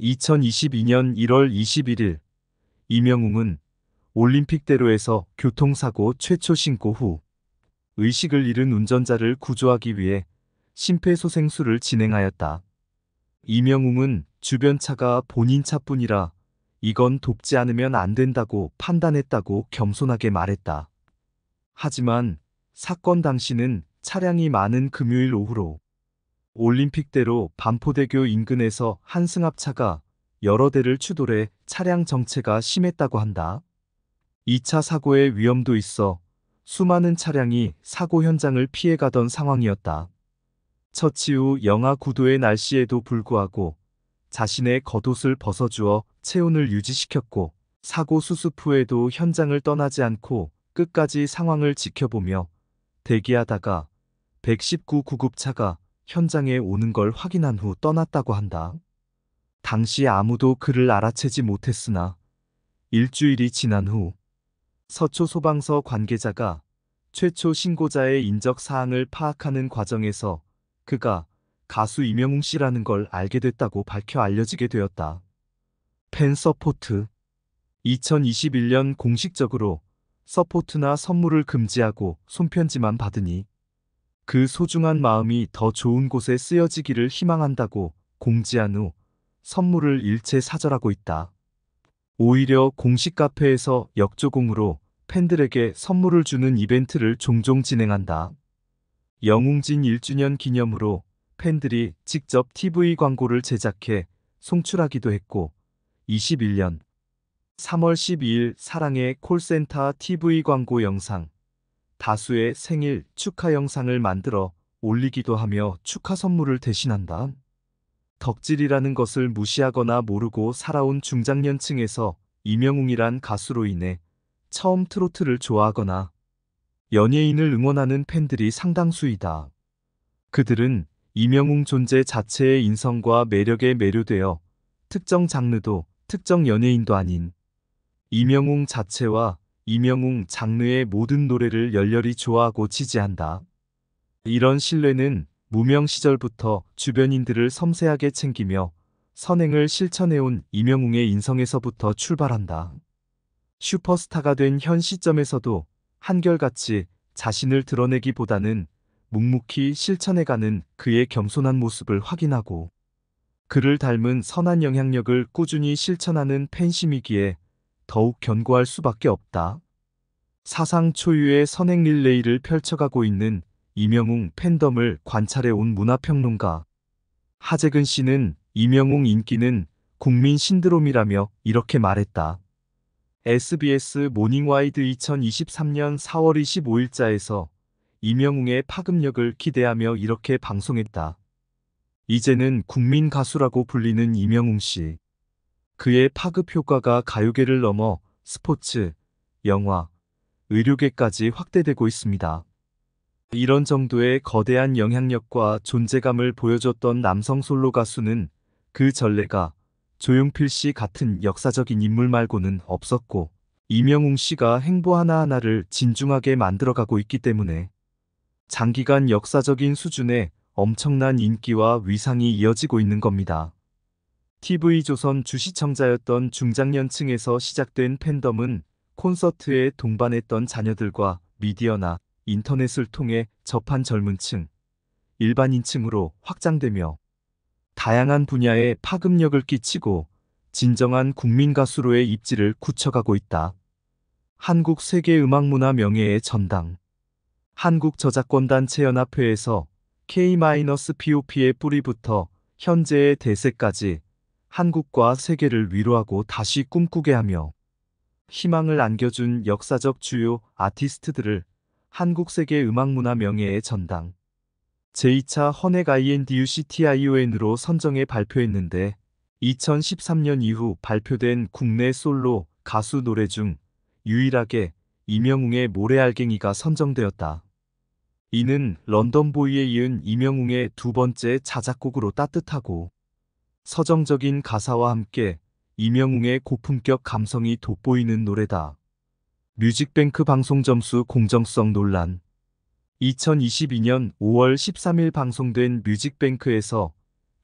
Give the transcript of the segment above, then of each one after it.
2022년 1월 21일 이명웅은 올림픽대로에서 교통사고 최초 신고 후 의식을 잃은 운전자를 구조하기 위해 심폐소생술을 진행하였다. 이명웅은 주변 차가 본인 차뿐이라 이건 돕지 않으면 안 된다고 판단했다고 겸손하게 말했다. 하지만 사건 당시는 차량이 많은 금요일 오후로 올림픽대로 반포대교 인근에서 한승합차가 여러 대를 추돌해 차량 정체가 심했다고 한다. 2차 사고의 위험도 있어 수많은 차량이 사고 현장을 피해가던 상황이었다. 처치 후 영하 9도의 날씨에도 불구하고 자신의 겉옷을 벗어주어 체온을 유지시켰고 사고 수습 후에도 현장을 떠나지 않고 끝까지 상황을 지켜보며 대기하다가 119 구급차가 현장에 오는 걸 확인한 후 떠났다고 한다. 당시 아무도 그를 알아채지 못했으나 일주일이 지난 후 서초 소방서 관계자가 최초 신고자의 인적 사항을 파악하는 과정에서 그가 가수 이명웅 씨라는 걸 알게 됐다고 밝혀 알려지게 되었다. 팬 서포트 2021년 공식적으로 서포트나 선물을 금지하고 손편지만 받으니 그 소중한 마음이 더 좋은 곳에 쓰여지기를 희망한다고 공지한 후 선물을 일체 사절하고 있다. 오히려 공식 카페에서 역조공으로 팬들에게 선물을 주는 이벤트를 종종 진행한다. 영웅진 1주년 기념으로 팬들이 직접 TV 광고를 제작해 송출하기도 했고 21년 3월 12일 사랑의 콜센터 TV 광고 영상 다수의 생일 축하 영상을 만들어 올리기도 하며 축하 선물을 대신한다. 덕질이라는 것을 무시하거나 모르고 살아온 중장년층에서 이명웅이란 가수로 인해 처음 트로트를 좋아하거나 연예인을 응원하는 팬들이 상당수이다. 그들은 이명웅 존재 자체의 인성과 매력에 매료되어 특정 장르도 특정 연예인도 아닌 이명웅 자체와 이명웅 장르의 모든 노래를 열렬히 좋아하고 지지한다. 이런 신뢰는 무명 시절부터 주변인들을 섬세하게 챙기며 선행을 실천해온 이명웅의 인성에서부터 출발한다. 슈퍼스타가 된 현 시점에서도 한결같이 자신을 드러내기보다는 묵묵히 실천해가는 그의 겸손한 모습을 확인하고 그를 닮은 선한 영향력을 꾸준히 실천하는 팬심이기에 더욱 견고할 수밖에 없다. 사상 초유의 선행 릴레이를 펼쳐가고 있는 이명웅 팬덤을 관찰해 온 문화평론가 하재근 씨는 이명웅 인기는 국민 신드롬이라며 이렇게 말했다. SBS 모닝와이드 2023년 4월 25일자에서 이명웅의 파급력을 기대하며 이렇게 방송했다. 이제는 국민 가수라고 불리는 이명웅 씨. 그의 파급 효과가 가요계를 넘어 스포츠, 영화, 의료계까지 확대되고 있습니다. 이런 정도의 거대한 영향력과 존재감을 보여줬던 남성 솔로 가수는 그 전례가 조용필 씨 같은 역사적인 인물 말고는 없었고 이명웅 씨가 행보 하나하나를 진중하게 만들어가고 있기 때문에 장기간 역사적인 수준의 엄청난 인기와 위상이 이어지고 있는 겁니다. TV조선 주시청자였던 중장년층에서 시작된 팬덤은 콘서트에 동반했던 자녀들과 미디어나 인터넷을 통해 접한 젊은 층, 일반인층으로 확장되며 다양한 분야에 파급력을 끼치고 진정한 국민 가수로의 입지를 굳혀가고 있다. 한국 세계 음악문화 명예의 전당 한국저작권단체연합회에서 K-POP의 뿌리부터 현재의 대세까지 한국과 세계를 위로하고 다시 꿈꾸게 하며 희망을 안겨준 역사적 주요 아티스트들을 한국 세계 음악문화 명예의 전당 제2차 헌액 INDUCTION으로 선정해 발표했는데 2013년 이후 발표된 국내 솔로 가수 노래 중 유일하게 이명웅의 모래알갱이가 선정되었다. 이는 런던보이에 이은 이명웅의 두 번째 자작곡으로 따뜻하고 서정적인 가사와 함께 이명웅의 고품격 감성이 돋보이는 노래다. 뮤직뱅크 방송 점수 공정성 논란 2022년 5월 13일 방송된 뮤직뱅크에서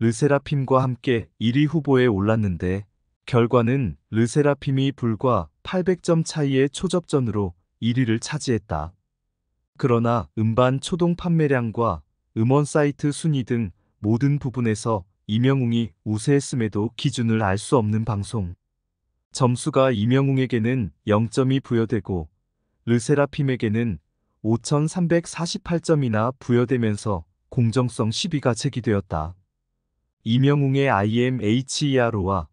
르세라핌과 함께 1위 후보에 올랐는데 결과는 르세라핌이 불과 800점 차이의 초접전으로 1위를 차지했다. 그러나 음반 초동 판매량과 음원 사이트 순위 등 모든 부분에서 이명웅이 우세했음에도 기준을 알 수 없는 방송. 점수가 이명웅에게는 0점이 부여되고 르세라핌에게는 5,348점이나 부여되면서 공정성 시비가 제기되었다. 이명웅의 i m h e, e r 와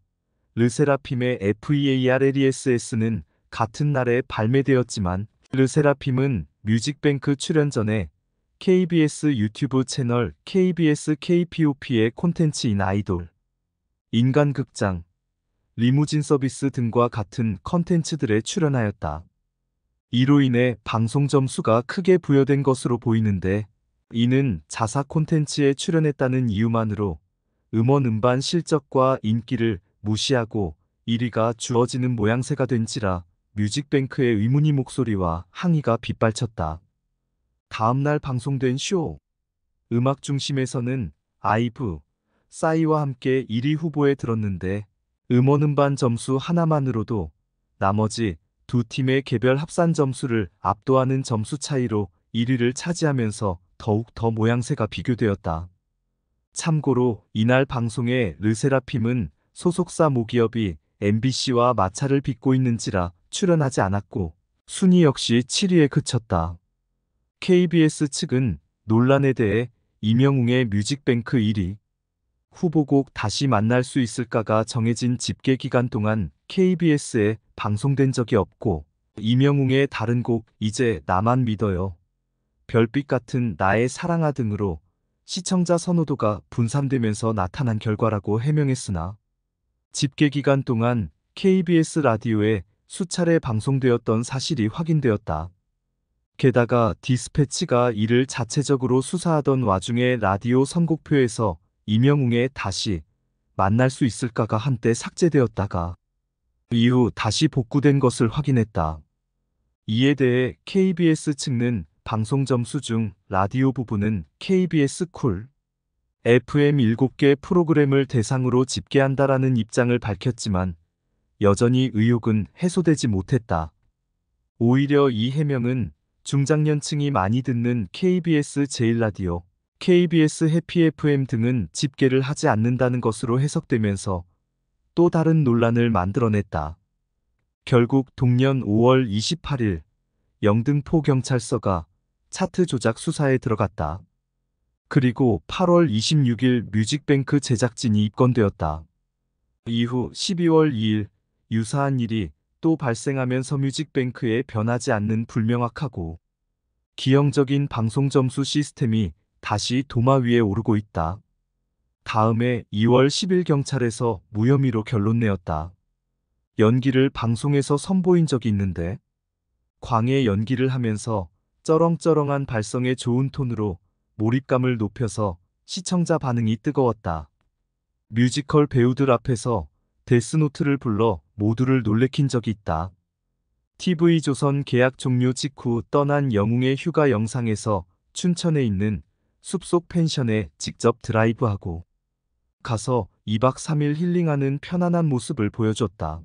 르세라핌의 e FEARLESS는 같은 날에 발매되었지만 르세라핌은 뮤직뱅크 출연 전에 KBS 유튜브 채널 KBS KPOP의 콘텐츠인 아이돌, 인간극장, 리무진 서비스 등과 같은 컨텐츠들에 출연하였다. 이로 인해 방송 점수가 크게 부여된 것으로 보이는데 이는 자사 콘텐츠에 출연했다는 이유만으로 음원 음반 실적과 인기를 무시하고 1위가 주어지는 모양새가 된지라 뮤직뱅크의 의문이 목소리와 항의가 빗발쳤다. 다음날 방송된 쇼 음악 중심에서는 아이브, 싸이와 함께 1위 후보에 들었는데 음원 음반 점수 하나만으로도 나머지 두 팀의 개별 합산 점수를 압도하는 점수 차이로 1위를 차지하면서 더욱 더 모양새가 비교되었다. 참고로 이날 방송에 르세라핌은 소속사 모기업이 MBC와 마찰을 빚고 있는지라 출연하지 않았고 순위 역시 7위에 그쳤다. KBS 측은 논란에 대해 이명웅의 뮤직뱅크 1위 후보곡 다시 만날 수 있을까가 정해진 집계 기간 동안 KBS에 방송된 적이 없고 이명웅의 다른 곡 이제 나만 믿어요. 별빛 같은 나의 사랑아 등으로 시청자 선호도가 분산되면서 나타난 결과라고 해명했으나 집계 기간 동안 KBS 라디오에 수차례 방송되었던 사실이 확인되었다. 게다가 디스패치가 이를 자체적으로 수사하던 와중에 라디오 선곡표에서 이명웅의 다시 만날 수 있을까가 한때 삭제되었다가 이후 다시 복구된 것을 확인했다. 이에 대해 KBS 측는 방송 점수 중 라디오 부분은 KBS 쿨 FM 7개 프로그램을 대상으로 집계한다라는 입장을 밝혔지만 여전히 의혹은 해소되지 못했다. 오히려 이 해명은 중장년층이 많이 듣는 KBS 제일라디오, KBS 해피FM 등은 집계를 하지 않는다는 것으로 해석되면서 또 다른 논란을 만들어냈다. 결국 동년 5월 28일 영등포 경찰서가 차트 조작 수사에 들어갔다. 그리고 8월 26일 뮤직뱅크 제작진이 입건되었다. 이후 12월 2일 유사한 일이 또 발생하면서 뮤직뱅크에 변하지 않는 불명확하고 기형적인 방송 점수 시스템이 다시 도마 위에 오르고 있다. 다음에 2월 10일 경찰에서 무혐의로 결론 내었다. 연기를 방송에서 선보인 적이 있는데 광의 연기를 하면서 쩌렁쩌렁한 발성의 좋은 톤으로 몰입감을 높여서 시청자 반응이 뜨거웠다. 뮤지컬 배우들 앞에서 데스노트를 불러 모두를 놀래킨 적이 있다. TV조선 계약 종료 직후 떠난 영웅의 휴가 영상에서 춘천에 있는 숲속 펜션에 직접 드라이브하고 가서 2박 3일 힐링하는 편안한 모습을 보여줬다.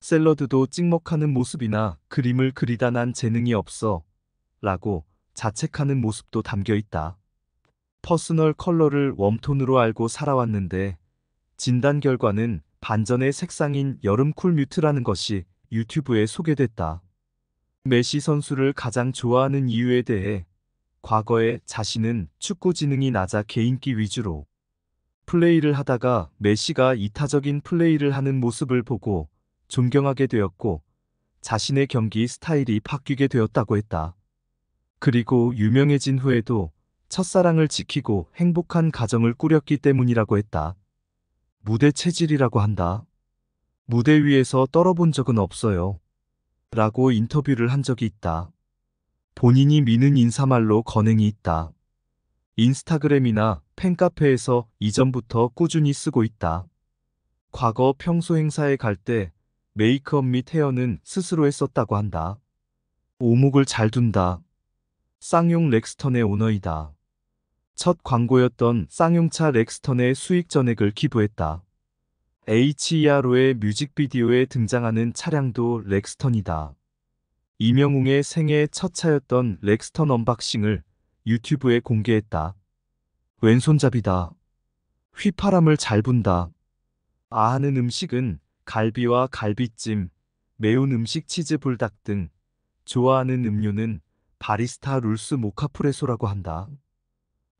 샐러드도 찍먹하는 모습이나 그림을 그리다 난 재능이 없어 라고 자책하는 모습도 담겨있다. 퍼스널 컬러를 웜톤으로 알고 살아왔는데 진단 결과는 반전의 색상인 여름 쿨뮤트라는 것이 유튜브에 소개됐다. 메시 선수를 가장 좋아하는 이유에 대해 과거에 자신은 축구 지능이 낮아 개인기 위주로 플레이를 하다가 메시가 이타적인 플레이를 하는 모습을 보고 존경하게 되었고 자신의 경기 스타일이 바뀌게 되었다고 했다. 그리고 유명해진 후에도 첫사랑을 지키고 행복한 가정을 꾸렸기 때문이라고 했다. 무대 체질이라고 한다. 무대 위에서 떨어본 적은 없어요. 라고 인터뷰를 한 적이 있다. 본인이 미는 인사말로 건행이 있다. 인스타그램이나 팬카페에서 이전부터 꾸준히 쓰고 있다. 과거 평소 행사에 갈 때 메이크업 및 헤어는 스스로 했었다고 한다. 오목을 잘 둔다. 쌍용 렉스턴의 오너이다. 첫 광고였던 쌍용차 렉스턴의 수익 전액을 기부했다. HERO의 뮤직비디오에 등장하는 차량도 렉스턴이다. 이명웅의 생애 첫 차였던 렉스턴 언박싱을 유튜브에 공개했다. 왼손잡이다. 휘파람을 잘 분다. 아하는 음식은 갈비와 갈비찜, 매운 음식 치즈 불닭 등 좋아하는 음료는 바리스타 룰스 모카프레소라고 한다.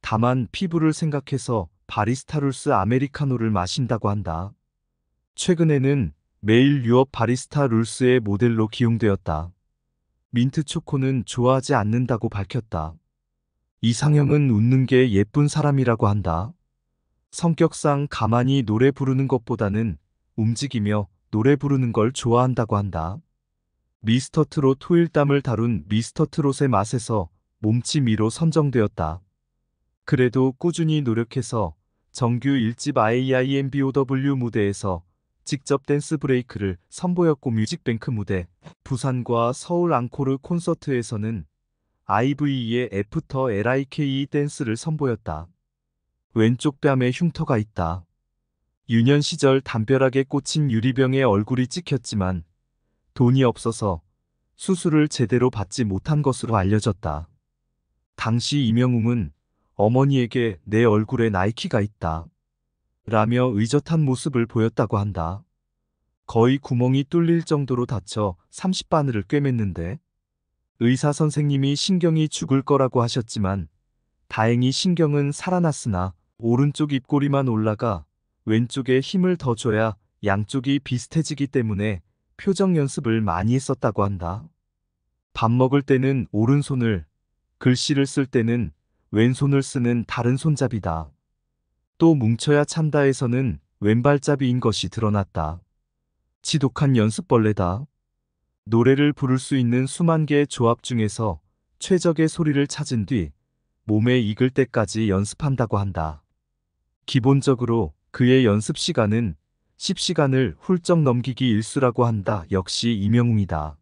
다만 피부를 생각해서 바리스타룰스 아메리카노를 마신다고 한다. 최근에는 매일 유업 바리스타 룰스의 모델로 기용되었다. 민트 초코는 좋아하지 않는다고 밝혔다. 이상형은 웃는 게 예쁜 사람이라고 한다. 성격상 가만히 노래 부르는 것보다는 움직이며 노래 부르는 걸 좋아한다고 한다. 미스터트롯 토일담을 다룬 미스터트롯의 맛에서 몸치미로 선정되었다. 그래도 꾸준히 노력해서 정규 1집 IIMBOW 무대에서 직접 댄스 브레이크를 선보였고 뮤직뱅크 무대, 부산과 서울 앙코르 콘서트에서는 IVE의 애프터 LIKE 댄스를 선보였다. 왼쪽 뺨에 흉터가 있다. 유년 시절 담벼락에 꽂힌 유리병에 얼굴이 찍혔지만 돈이 없어서 수술을 제대로 받지 못한 것으로 알려졌다. 당시 이명웅은 어머니에게 내 얼굴에 나이키가 있다. 라며 의젓한 모습을 보였다고 한다. 거의 구멍이 뚫릴 정도로 다쳐 30바늘을 꿰맸는데 의사 선생님이 신경이 죽을 거라고 하셨지만 다행히 신경은 살아났으나 오른쪽 입꼬리만 올라가 왼쪽에 힘을 더 줘야 양쪽이 비슷해지기 때문에 표정 연습을 많이 했었다고 한다. 밥 먹을 때는 오른손을, 글씨를 쓸 때는 왼손을 쓰는 다른 손잡이다. 또 뭉쳐야 찬다에서는 왼발잡이인 것이 드러났다. 지독한 연습벌레다. 노래를 부를 수 있는 수만 개의 조합 중에서 최적의 소리를 찾은 뒤 몸에 익을 때까지 연습한다고 한다. 기본적으로 그의 연습 시간은 10시간을 훌쩍 넘기기 일수라고 한다. 역시 이명웅이다.